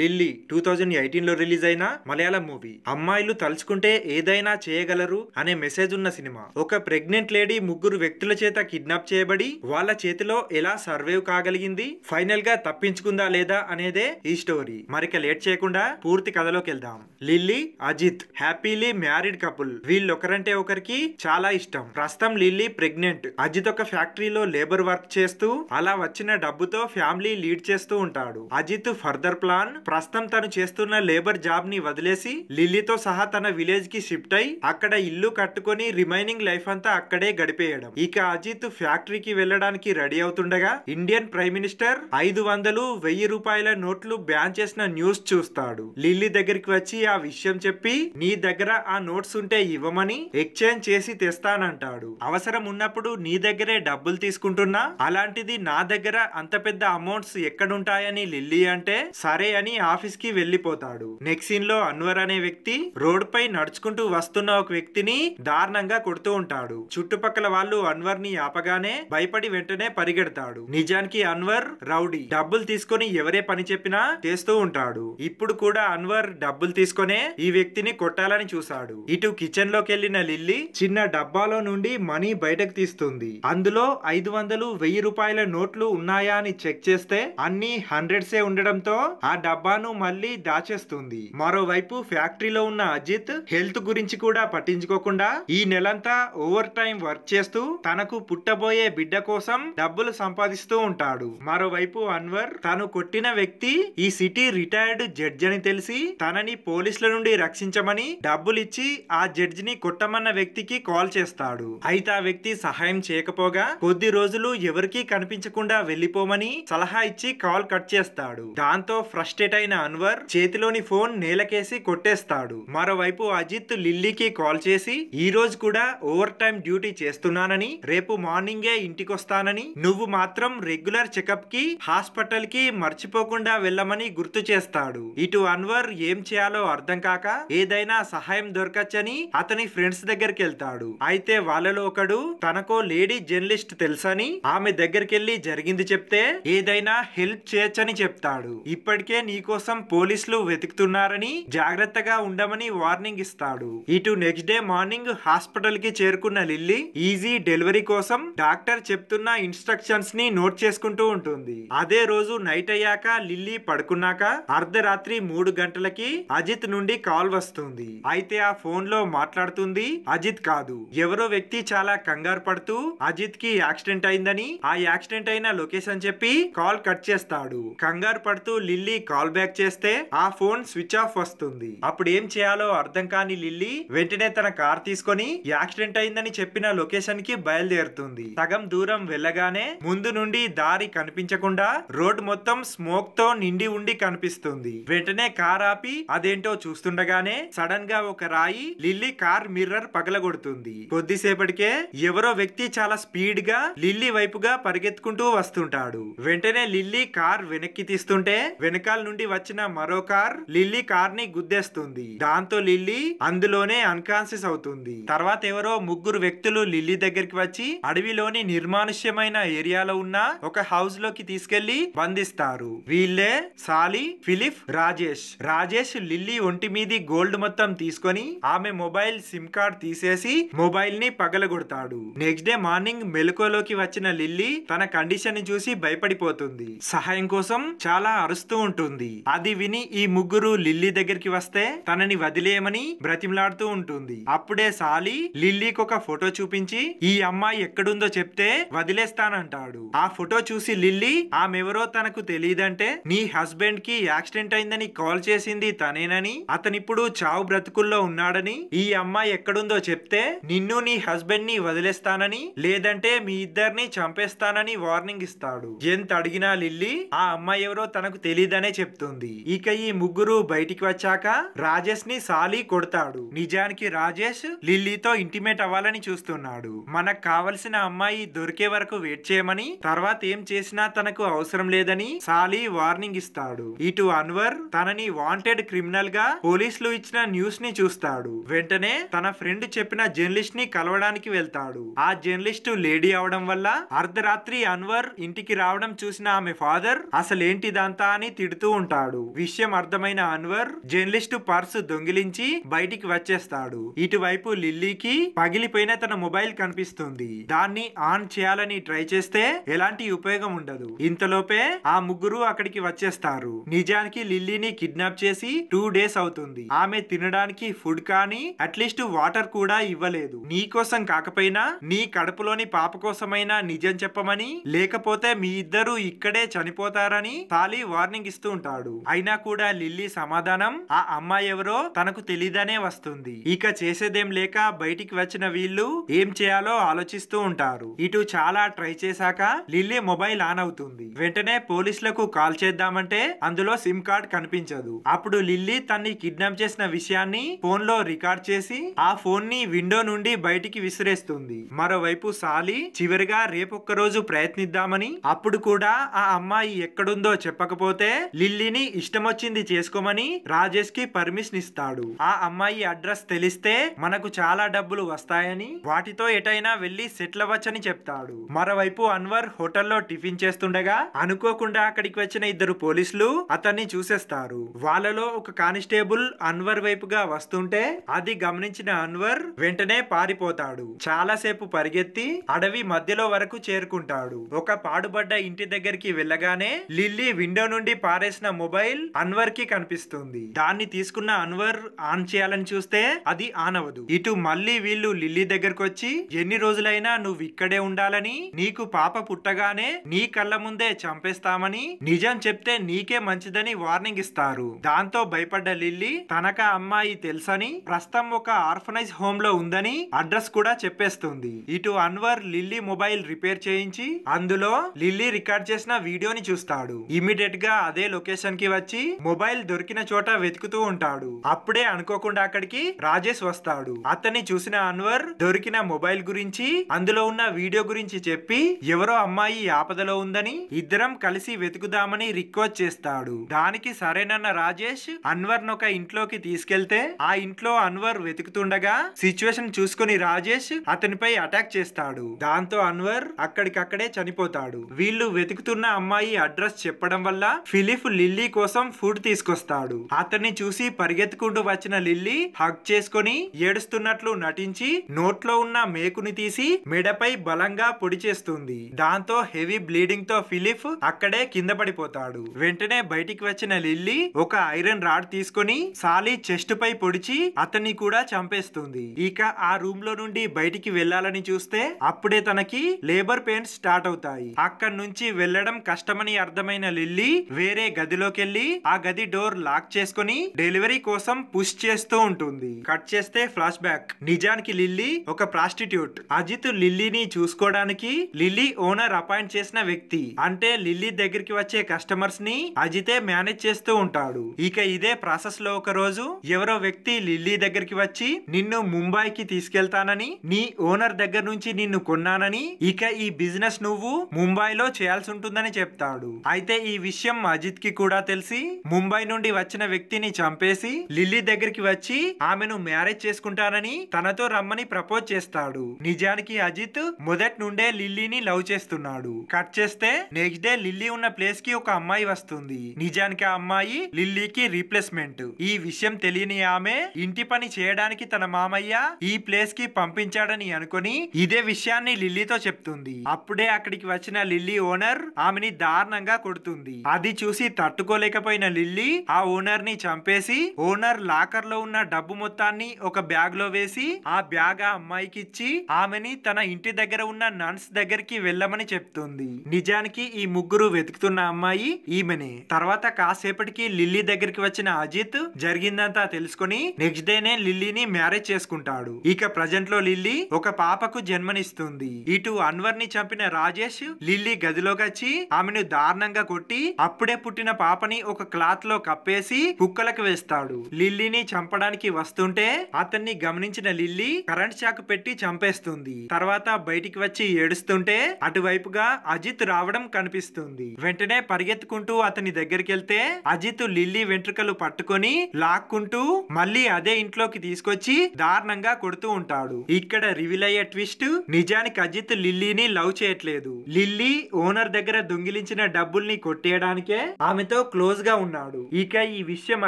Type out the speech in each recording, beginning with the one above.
lily two thousand ఎయిటీన్లో release అయిన Malayalam movie అమ్మాయిలు తలుచుకుంటే ఏదైనా చేయగలరు అనే మెసేజ్ ఉన్న సినిమా ఒక ప్రెగ్నెంట్ లేడీ ముగ్గురు వ్యక్తుల చేత కిడ్నాప్ చేయబడి వాళ్ళ చేతిలో ఎలా సర్వైవ్ కాగలిగింది ఫైనల్ గా తప్పించుకుందా లేదా అనేదే ఈ స్టోరీ మరిక లేట్ చేయకుండా పూర్తి కథలోకి వెళ్దాం Lilly Ajith happily married couple వీళ్ళు ఒకరంటే ఒకరికి చాలా ఇష్టం ప్రస్తుతం లిల్లీ ప్రెగ్నెంట్ అజిత్ ఒక ఫ్యాక్టరీలో లేబర్ వర్క్ చేస్తూ అలా వచ్చిన డబ్బుతో ఫ్యామిలీ లీడ్ చేస్తూ ఉంటాడు అజిత్ ఫర్దర్ ప్లాన్ ప్రస్తుతం తను చేస్తున్న లేబర్ జాబ్ ని వదిలేసి లిల్లీతో సహా తన విలేజ్ కి షిఫ్ట్ అయి అక్కడ ఇల్లు కట్టుకొని రిమైనింగ్ లైఫ్ అంతా అక్కడే గడిపేయడం ఇక అజిత్ ఫ్యాక్టరీకి వెళ్లడానికి రెడీ అవుతుండగా ఇండియన్ ప్రైమ్ మినిస్టర్ ఐదు వందలు వెయ్యి రూపాయల నోట్లు బ్యాన్ చేసిన న్యూస్ చూస్తాడు లిల్లీ దగ్గరికి వచ్చి ఆ విషయం చెప్పి నీ దగ్గర ఆ నోట్స్ ఉంటే ఇవ్వమని ఎక్స్చేంజ్ చేసి తెస్తానంటాడు అవసరం ఉన్నప్పుడు నీ దగ్గరే డబ్బులు తీసుకుంటున్నా అలాంటిది నా దగ్గర అంత పెద్ద అమౌంట్స్ ఎక్కడుంటాయని లిల్లీ అంటే సరే అని అని కి వెళ్లిపోతాడు నెక్స్ట్ సీన్ లో అన్వర్ అనే వ్యక్తి రోడ్ పై నడుచుకుంటూ వస్తున్న ఒక వ్యక్తిని దారుణంగా కొడుతూ ఉంటాడు చుట్టుపక్కల వాళ్ళు అన్వర్ ని ఆపగానే భయపడి వెంటనే పరిగెడతాడు నిజానికి అన్వర్ రౌడీ డబ్బులు తీసుకొని ఎవరే పని చెప్పినా చేస్తూ ఉంటాడు ఇప్పుడు కూడా అన్వర్ డబ్బులు తీసుకునే ఈ వ్యక్తిని కొట్టాలని చూశాడు ఇటు కిచెన్ లోకి వెళ్లిన లిల్లీ చిన్న డబ్బాలో నుండి మనీ బయటకు తీస్తుంది అందులో ఐదు వందలు వెయ్యి రూపాయల నోట్లు ఉన్నాయా అని చెక్ చేస్తే అన్ని హండ్రెడ్సే ఉండడంతో ఆ డబ్బు డబ్బాను మళ్ళీ దాచేస్తుంది మరోవైపు ఫ్యాక్టరీలో ఉన్న అజిత్ హెల్త్ గురించి కూడా పట్టించుకోకుండా ఈ నెలంతా ఓవర్ టైం వర్క్ చేస్తూ తనకు పుట్టబోయే బిడ్డ కోసం డబ్బులు సంపాదిస్తూ ఉంటాడు మరోవైపు అన్వర్ తను కొట్టిన వ్యక్తి ఈ సిటీ రిటైర్డ్ జడ్జ్ అని తెలిసి తనని పోలీసుల నుండి రక్షించమని డబ్బులిచ్చి ఆ జడ్జి ని కొట్టమన్న వ్యక్తికి కాల్ చేస్తాడు అయితే ఆ వ్యక్తి సహాయం చేయకపోగా కొద్ది రోజులు ఎవరికీ కనిపించకుండా వెళ్లిపోమని సలహా ఇచ్చి కాల్ కట్ చేస్తాడు దాంతో ఫ్రస్ట్రేట్ ఇరిటేట్ అయిన అన్వర్ చేతిలోని ఫోన్ నేలకేసి కొట్టేస్తాడు మరోవైపు అజిత్ లిల్లీకి కాల్ చేసి ఈ రోజు కూడా ఓవర్ టైం డ్యూటీ చేస్తున్నానని రేపు మార్నింగే ఇంటికొస్తానని నువ్వు మాత్రం రెగ్యులర్ చెకప్ కి హాస్పిటల్ కి మర్చిపోకుండా వెళ్ళమని గుర్తు చేస్తాడు ఇటు అన్వర్ ఏం చేయాలో అర్థం కాక ఏదైనా సహాయం దొరకచ్చని అతని ఫ్రెండ్స్ దగ్గరికి వెళ్తాడు అయితే వాళ్ళలో ఒకడు తనకో లేడీ జర్నలిస్ట్ తెలుసని ఆమె దగ్గరికెళ్లి జరిగింది చెప్తే ఏదైనా హెల్ప్ చేయొచ్చని చెప్తాడు ఇప్పటికే నీ నీకోసం పోలీసులు వెతుకుతున్నారని జాగ్రత్తగా ఉండమని వార్నింగ్ ఇస్తాడు ఇటు నెక్స్ట్ డే మార్నింగ్ హాస్పిటల్ కి చేరుకున్న లిల్లీ ఈజీ డెలివరీ కోసం డాక్టర్ చెప్తున్న ఇన్స్ట్రక్షన్స్ ని నోట్ చేసుకుంటూ ఉంటుంది అదే రోజు నైట్ అయ్యాక లిల్లీ పడుకున్నాక అర్ధరాత్రి మూడు గంటలకి అజిత్ నుండి కాల్ వస్తుంది అయితే ఆ ఫోన్ లో మాట్లాడుతుంది అజిత్ కాదు ఎవరో వ్యక్తి చాలా కంగారు పడుతూ అజిత్ కి యాక్సిడెంట్ అయిందని ఆ యాక్సిడెంట్ అయిన లొకేషన్ చెప్పి కాల్ కట్ చేస్తాడు కంగారు పడుతూ లిల్లీ కాల్ కాల్ బ్యాక్ చేస్తే ఆ ఫోన్ స్విచ్ ఆఫ్ వస్తుంది అప్పుడు ఏం చేయాలో అర్థం కాని లిల్లీ వెంటనే తన కార్ తీసుకొని యాక్సిడెంట్ అయిందని చెప్పిన లొకేషన్ కి బయలుదేరుతుంది సగం దూరం వెళ్ళగానే ముందు నుండి దారి కనిపించకుండా రోడ్ మొత్తం స్మోక్ తో నిండి ఉండి కనిపిస్తుంది వెంటనే కార్ ఆపి అదేంటో చూస్తుండగానే సడన్ గా ఒక రాయి లిల్లీ కార్ మిర్రర్ పగలగొడుతుంది కొద్దిసేపటికే ఎవరో వ్యక్తి చాలా స్పీడ్ గా లిల్లీ వైపుగా పరిగెత్తుకుంటూ వస్తుంటాడు వెంటనే లిల్లీ కార్ వెనక్కి తీస్తుంటే వెనకాల నుండి నుండి వచ్చిన మరో కార్ లిల్లీ కార్ ని గుద్దేస్తుంది దాంతో లిల్లీ అందులోనే అన్కాన్షియస్ అవుతుంది తర్వాత ఎవరో ముగ్గురు వ్యక్తులు లిల్లీ దగ్గరికి వచ్చి అడవిలోని నిర్మానుష్యమైన ఏరియాలో ఉన్న ఒక హౌస్ లోకి తీసుకెళ్లి బంధిస్తారు వీళ్ళే సాలి ఫిలిప్ రాజేష్ రాజేష్ లిల్లీ ఒంటి మీది గోల్డ్ మొత్తం తీసుకొని ఆమె మొబైల్ సిమ్ కార్డ్ తీసేసి మొబైల్ ని పగలగొడతాడు నెక్స్ట్ డే మార్నింగ్ మెలకువలోకి వచ్చిన లిల్లీ తన కండిషన్ ని చూసి భయపడిపోతుంది సహాయం కోసం చాలా అరుస్తూ ఉంటుంది ఉంటుంది అది విని ఈ ముగ్గురు లిల్లీ దగ్గరికి వస్తే తనని వదిలేయమని బ్రతిమలాడుతూ ఉంటుంది అప్పుడే సాలి లిల్లీకి ఒక ఫోటో చూపించి ఈ అమ్మాయి ఎక్కడుందో చెప్తే వదిలేస్తానంటాడు ఆ ఫోటో చూసి లిల్లీ ఆమెవరో తనకు తెలియదంటే నీ హస్బెండ్ కి యాక్సిడెంట్ అయిందని కాల్ చేసింది తనేనని అతనిప్పుడు చావు బ్రతుకుల్లో ఉన్నాడని ఈ అమ్మాయి ఎక్కడుందో చెప్తే నిన్ను నీ హస్బెండ్ ని వదిలేస్తానని లేదంటే మీ ఇద్దరిని చంపేస్తానని వార్నింగ్ ఇస్తాడు ఎంత అడిగినా లిల్లీ ఆ అమ్మాయి ఎవరో తనకు తెలియదనే చెప్తాడు చెప్తుంది ఇక ఈ ముగ్గురు బయటికి వచ్చాక రాజేష్ ని సాలి కొడతాడు నిజానికి రాజేష్ లిల్లీతో ఇంటిమేట్ అవ్వాలని చూస్తున్నాడు మనకు కావలసిన అమ్మాయి దొరికే వరకు వెయిట్ చేయమని తర్వాత ఏం చేసినా తనకు అవసరం లేదని సాలి వార్నింగ్ ఇస్తాడు ఇటు అన్వర్ తనని వాంటెడ్ క్రిమినల్ గా పోలీసులు ఇచ్చిన న్యూస్ ని చూస్తాడు వెంటనే తన ఫ్రెండ్ చెప్పిన జర్నలిస్ట్ ని కలవడానికి వెళ్తాడు ఆ జర్నలిస్ట్ లేడీ అవడం వల్ల అర్ధరాత్రి అన్వర్ ఇంటికి రావడం చూసిన ఆమె ఫాదర్ అసలేంటిదంతా అని తిడుతూ ఉంటాడు విషయం అర్థమైన అన్వర్ జర్నలిస్ట్ పర్స్ దొంగిలించి బయటికి వచ్చేస్తాడు ఇటువైపు లిల్లీకి పగిలిపోయిన తన మొబైల్ కనిపిస్తుంది దాన్ని ఆన్ చేయాలని ట్రై చేస్తే ఎలాంటి ఉపయోగం ఉండదు ఇంతలోపే ఆ ముగ్గురు అక్కడికి వచ్చేస్తారు నిజానికి లిల్లీని కిడ్నాప్ చేసి టూ డేస్ అవుతుంది ఆమె తినడానికి ఫుడ్ కానీ అట్లీస్ట్ వాటర్ కూడా ఇవ్వలేదు నీ కోసం కాకపోయినా నీ కడుపులోని పాప కోసమైనా నిజం చెప్పమని లేకపోతే మీ ఇద్దరు ఇక్కడే చనిపోతారని తాలి వార్నింగ్ ఇస్తూ ఉంటారు ఉంటాడు అయినా కూడా లిల్లీ సమాధానం ఆ అమ్మాయి ఎవరో తనకు తెలీదనే వస్తుంది ఇక చేసేదేం లేక బయటికి వచ్చిన వీళ్ళు ఏం చేయాలో ఆలోచిస్తూ ఉంటారు ఇటు చాలా ట్రై చేశాక లిల్లీ మొబైల్ ఆన్ అవుతుంది వెంటనే పోలీసులకు కాల్ చేద్దామంటే అందులో సిమ్ కార్డ్ కనిపించదు అప్పుడు లిల్లీ తన్ని కిడ్నాప్ చేసిన విషయాన్ని ఫోన్ లో రికార్డ్ చేసి ఆ ఫోన్ ని విండో నుండి బయటికి విసిరేస్తుంది మరోవైపు సాలి చివరిగా రేపొక్క రోజు ప్రయత్నిద్దామని అప్పుడు కూడా ఆ అమ్మాయి ఎక్కడుందో చెప్పకపోతే లిల్లీ పెళ్లిని ఇష్టం వచ్చింది చేసుకోమని రాజేష్ కి పర్మిషన్ ఇస్తాడు ఆ అమ్మాయి అడ్రస్ తెలిస్తే మనకు చాలా డబ్బులు వస్తాయని వాటితో ఎటైనా వెళ్లి సెటిల్ అవ్వచ్చని చెప్తాడు మరోవైపు అన్వర్ హోటల్లో టిఫిన్ చేస్తుండగా అనుకోకుండా అక్కడికి వచ్చిన ఇద్దరు పోలీసులు అతన్ని చూసేస్తారు వాళ్ళలో ఒక కానిస్టేబుల్ అన్వర్ వైపుగా వస్తుంటే అది గమనించిన అన్వర్ వెంటనే పారిపోతాడు చాలా సేపు పరిగెత్తి అడవి మధ్యలో వరకు చేరుకుంటాడు ఒక పాడుబడ్డ ఇంటి దగ్గరికి వెళ్ళగానే లిల్లీ విండో నుండి పారేసిన చేసిన మొబైల్ అన్వర్ కి కనిపిస్తుంది దాన్ని తీసుకున్న అన్వర్ ఆన్ చేయాలని చూస్తే అది ఆన్ అవదు ఇటు మళ్ళీ వీళ్ళు లిల్లీ దగ్గరకు వచ్చి ఎన్ని రోజులైనా నువ్వు ఇక్కడే ఉండాలని నీకు పాప పుట్టగానే నీ కళ్ళ ముందే చంపేస్తామని నిజం చెప్తే నీకే మంచిదని వార్నింగ్ ఇస్తారు దాంతో భయపడ్డ లిల్లీ తనక అమ్మాయి తెలుసని ప్రస్తుతం ఒక ఆర్ఫనైజ్ హోమ్ లో ఉందని అడ్రస్ కూడా చెప్పేస్తుంది ఇటు అన్వర్ లిల్లీ మొబైల్ రిపేర్ చేయించి అందులో లిల్లీ రికార్డ్ చేసిన వీడియోని చూస్తాడు ఇమీడియట్ గా అదే లొకేషన్ స్టేషన్ కి వచ్చి మొబైల్ దొరికిన చోట వెతుకుతూ ఉంటాడు అప్పుడే అనుకోకుండా అక్కడికి రాజేష్ వస్తాడు అతన్ని చూసిన అన్వర్ దొరికిన మొబైల్ గురించి అందులో ఉన్న వీడియో గురించి చెప్పి ఎవరో అమ్మాయి ఆపదలో ఉందని ఇద్దరం కలిసి వెతుకుదామని రిక్వెస్ట్ చేస్తాడు దానికి సరేనన్న రాజేష్ అన్వర్ ఒక ఇంట్లోకి తీసుకెళ్తే ఆ ఇంట్లో అన్వర్ వెతుకుతుండగా సిచ్యువేషన్ చూసుకుని రాజేష్ అతనిపై అటాక్ చేస్తాడు దాంతో అన్వర్ అక్కడికక్కడే చనిపోతాడు వీళ్ళు వెతుకుతున్న అమ్మాయి అడ్రస్ చెప్పడం వల్ల ఫిలిప్ లిల్లీ కోసం ఫుడ్ తీసుకొస్తాడు అతన్ని చూసి పరిగెత్తుకుంటూ వచ్చిన లిల్లీ హగ్ చేసుకుని ఏడుస్తున్నట్లు నటించి నోట్లో ఉన్న మేకుని తీసి మెడపై బలంగా పొడి చేస్తుంది దాంతో హెవీ బ్లీడింగ్ తో ఫిలిప్ అక్కడే కింద పడిపోతాడు వెంటనే బయటికి వచ్చిన లిల్లీ ఒక ఐరన్ రాడ్ తీసుకుని సాలీ చెస్ట్ పై పొడిచి అతన్ని కూడా చంపేస్తుంది ఇక ఆ రూమ్ లో నుండి బయటికి వెళ్లాలని చూస్తే అప్పుడే తనకి లేబర్ పెయిన్స్ స్టార్ట్ అవుతాయి అక్కడి నుంచి వెళ్లడం కష్టమని అర్థమైన లిల్లీ వేరే గది గదిలోకి వెళ్ళి ఆ గది డోర్ లాక్ చేసుకుని డెలివరీ కోసం పుష్ చేస్తూ ఉంటుంది కట్ చేస్తే ఫ్లాష్ బ్యాక్ నిజానికి లిల్లీ ఒక ప్రాస్టిట్యూట్ అజిత్ లిల్లీని చూసుకోవడానికి లిల్లీ ఓనర్ అపాయింట్ చేసిన వ్యక్తి అంటే లిల్లీ దగ్గరికి వచ్చే కస్టమర్స్ ని అజితే మేనేజ్ చేస్తూ ఉంటాడు ఇక ఇదే ప్రాసెస్ లో ఒక రోజు ఎవరో వ్యక్తి లిల్లీ దగ్గరికి వచ్చి నిన్ను ముంబైకి తీసుకెళ్తానని నీ ఓనర్ దగ్గర నుంచి నిన్ను కొన్నానని ఇక ఈ బిజినెస్ నువ్వు ముంబైలో చేయాల్సి ఉంటుందని చెప్తాడు అయితే ఈ విషయం అజిత్ కి కూడా తెలిసి ముంబై నుండి వచ్చిన వ్యక్తిని చంపేసి లిల్లీ దగ్గరికి వచ్చి ఆమెను మ్యారేజ్ చేసుకుంటానని తనతో రమ్మని ప్రపోజ్ చేస్తాడు నిజానికి అజిత్ మొదటి నుండే లిల్లీని లవ్ చేస్తున్నాడు కట్ చేస్తే నెక్స్ట్ డే లిల్లీ ఉన్న ప్లేస్ కి ఒక అమ్మాయి వస్తుంది నిజానికి ఆ అమ్మాయి లిల్లీకి రీప్లేస్మెంట్ ఈ విషయం తెలియని ఆమె ఇంటి పని చేయడానికి తన మామయ్య ఈ ప్లేస్ కి పంపించాడని అనుకుని ఇదే విషయాన్ని లిల్లీతో చెప్తుంది అప్పుడే అక్కడికి వచ్చిన లిల్లీ ఓనర్ ఆమెని దారుణంగా కొడుతుంది అది చూసి తట్టుకోలేకపోయిన లిల్లీ ఆ ఓనర్ ని చంపేసి ఓనర్ లాకర్ లో ఉన్న డబ్బు మొత్తాన్ని ఒక బ్యాగ్ లో వేసి ఆ బ్యాగ్ ఆ అమ్మాయికి ఇచ్చి ఆమెని తన ఇంటి దగ్గర ఉన్న నన్స్ దగ్గరికి వెళ్ళమని చెప్తుంది నిజానికి ఈ ముగ్గురు వెతుకుతున్న అమ్మాయి ఈమెనే తర్వాత కాసేపటికి లిల్లీ దగ్గరికి వచ్చిన అజిత్ జరిగిందంతా తెలుసుకుని నెక్స్ట్ డేనే లిల్లీని మ్యారేజ్ చేసుకుంటాడు ఇక ప్రజెంట్ లో లిల్లీ ఒక పాపకు జన్మనిస్తుంది ఇటు అన్వర్ ని చంపిన రాజేష్ లిల్లీ గదిలోకి వచ్చి ఆమెను దారుణంగా కొట్టి అప్పుడే పుట్టిన పాపని ఒక క్లాత్ లో కప్పేసి కుక్కలకు వేస్తాడు లిల్లీని చంపడానికి వస్తుంటే అతన్ని గమనించిన లిల్లీ కరెంట్ షాక్ పెట్టి చంపేస్తుంది తర్వాత బయటికి వచ్చి ఏడుస్తుంటే అటువైపుగా అజిత్ రావడం కనిపిస్తుంది వెంటనే పరిగెత్తుకుంటూ అతని దగ్గరికి వెళ్తే అజిత్ లిల్లీ వెంట్రుకలు పట్టుకొని లాక్కుంటూ మళ్ళీ అదే ఇంట్లోకి తీసుకొచ్చి దారుణంగా కొడుతూ ఉంటాడు ఇక్కడ రివీల్ అయ్యే ట్విస్ట్ నిజానికి అజిత్ లిల్లీని లవ్ చేయట్లేదు లిల్లీ ఓనర్ దగ్గర దొంగిలించిన డబ్బుల్ని కొట్టేయడానికే ఆమె అతనితో క్లోజ్ గా ఉన్నాడు ఇక ఈ విషయం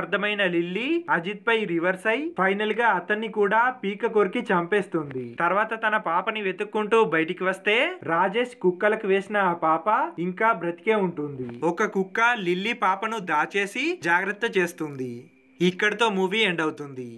అర్థమైన లిల్లీ అజిత్ పై రివర్స్ అయి ఫైనల్ గా అతన్ని కూడా పీక కొరికి చంపేస్తుంది తర్వాత తన పాపని వెతుక్కుంటూ బయటికి వస్తే రాజేష్ కుక్కలకు వేసిన ఆ పాప ఇంకా బ్రతికే ఉంటుంది ఒక కుక్క లిల్లీ పాపను దాచేసి జాగ్రత్త చేస్తుంది ఇక్కడితో మూవీ ఎండ్ అవుతుంది